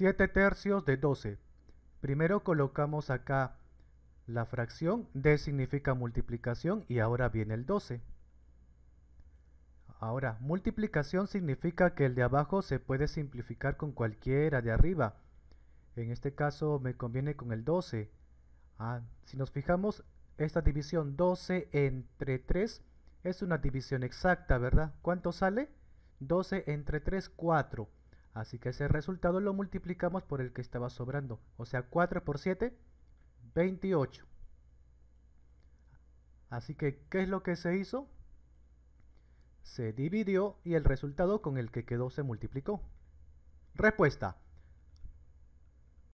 7 tercios de 12. Primero colocamos acá la fracción, D significa multiplicación y ahora viene el 12. Ahora, multiplicación significa que el de abajo se puede simplificar con cualquiera de arriba. En este caso me conviene con el 12. Ah, si nos fijamos, esta división 12 entre 3 es una división exacta, ¿verdad? ¿Cuánto sale? 12 entre 3, 4. Así que ese resultado lo multiplicamos por el que estaba sobrando. O sea, 4 por 7, 28. Así que, ¿qué es lo que se hizo? Se dividió y el resultado con el que quedó se multiplicó. Respuesta.